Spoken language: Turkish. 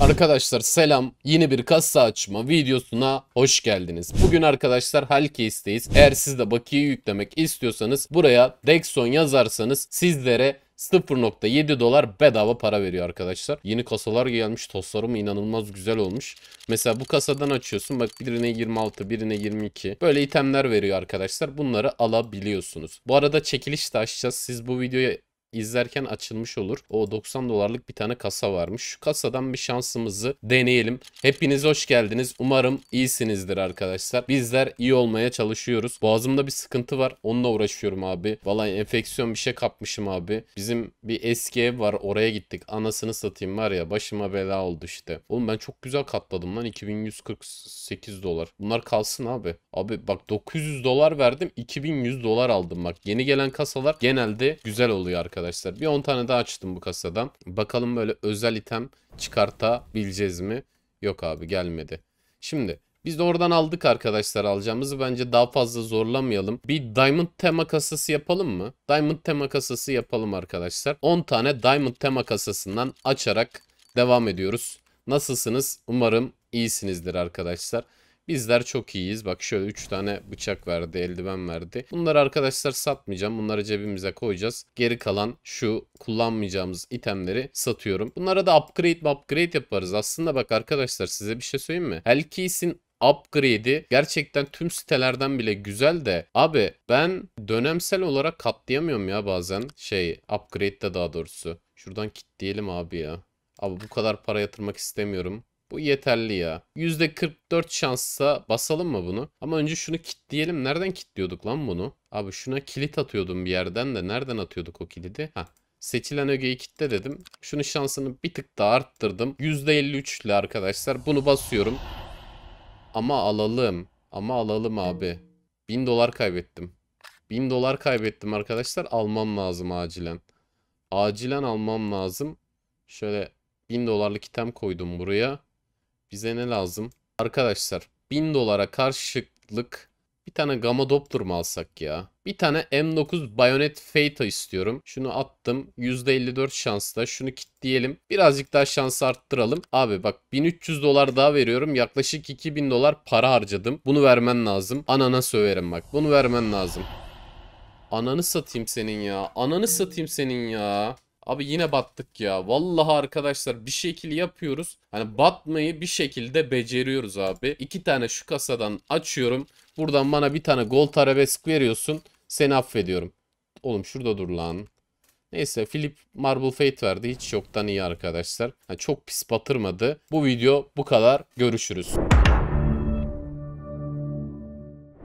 Arkadaşlar selam. Yeni bir kasa açma videosuna hoş geldiniz. Bugün arkadaşlar Halkeist'teyiz. Eğer siz de bakiye yüklemek istiyorsanız buraya Dexon yazarsanız sizlere 0.7 dolar bedava para veriyor arkadaşlar. Yeni kasalar gelmiş. tostlarım inanılmaz güzel olmuş. Mesela bu kasadan açıyorsun. Bak birine 26, birine 22. Böyle itemler veriyor arkadaşlar. Bunları alabiliyorsunuz. Bu arada çekiliş de açacağız. Siz bu videoya izlerken açılmış olur. O 90 dolarlık bir tane kasa varmış. Şu kasadan bir şansımızı deneyelim. Hepiniz hoş geldiniz. Umarım iyisinizdir arkadaşlar. Bizler iyi olmaya çalışıyoruz. Boğazımda bir sıkıntı var. Onunla uğraşıyorum abi. Vallahi enfeksiyon bir şey kapmışım abi. Bizim bir eski ev var. Oraya gittik. Anasını satayım var ya. Başıma bela oldu işte. Oğlum ben çok güzel katladım lan. 2148 dolar. Bunlar kalsın abi. Abi bak 900 dolar verdim. 2100 dolar aldım bak. Yeni gelen kasalar genelde güzel oluyor arkadaşlar arkadaşlar. Bir 10 tane daha açtım bu kasadan. Bakalım böyle özel item çıkartabileceğiz mi? Yok abi gelmedi. Şimdi biz de oradan aldık arkadaşlar alacağımızı. Bence daha fazla zorlamayalım. Bir Diamond tema kasası yapalım mı? Diamond tema kasası yapalım arkadaşlar. 10 tane Diamond tema kasasından açarak devam ediyoruz. Nasılsınız? Umarım iyisinizdir arkadaşlar. Bizler çok iyiyiz. Bak şöyle 3 tane bıçak verdi, eldiven verdi. Bunları arkadaşlar satmayacağım. Bunları cebimize koyacağız. Geri kalan şu kullanmayacağımız itemleri satıyorum. Bunlara da upgrade upgrade yaparız. Aslında bak arkadaşlar size bir şey söyleyeyim mi? Hellkeys'in upgrade'i gerçekten tüm sitelerden bile güzel de abi ben dönemsel olarak katlayamıyorum ya bazen şey upgrade'de daha doğrusu. Şuradan kitleyelim abi ya. Abi bu kadar para yatırmak istemiyorum. Bu yeterli ya. %44 şanssa basalım mı bunu? Ama önce şunu kilitleyelim. Nereden kilitliyorduk lan bunu? Abi şuna kilit atıyordum bir yerden de. Nereden atıyorduk o kilidi? Ha. Seçilen ögeyi kitle dedim. Şunun şansını bir tık daha arttırdım. %53 ile arkadaşlar bunu basıyorum. Ama alalım. Ama alalım abi. 1000 dolar kaybettim. 1000 dolar kaybettim arkadaşlar. Almam lazım acilen. Acilen almam lazım. Şöyle 1000 dolarlık item koydum buraya. Bize ne lazım? Arkadaşlar 1000 dolara karşılık bir tane Gamadopter mu alsak ya? Bir tane M9 Bayonet Fata istiyorum. Şunu attım. %54 şansla. Şunu kilitleyelim. Birazcık daha şansı arttıralım. Abi bak 1300 dolar daha veriyorum. Yaklaşık 2000 dolar para harcadım. Bunu vermen lazım. Anana söverim bak. Bunu vermen lazım. Ananı satayım senin ya. Ananı satayım senin ya. Abi yine battık ya. Vallahi arkadaşlar bir şekil yapıyoruz. Hani batmayı bir şekilde beceriyoruz abi. İki tane şu kasadan açıyorum. Buradan bana bir tane gol arabesk veriyorsun. Seni affediyorum. Oğlum şurada dur lan. Neyse Philip Marble Fate verdi. Hiç yoktan iyi arkadaşlar. Yani çok pis batırmadı. Bu video bu kadar. Görüşürüz.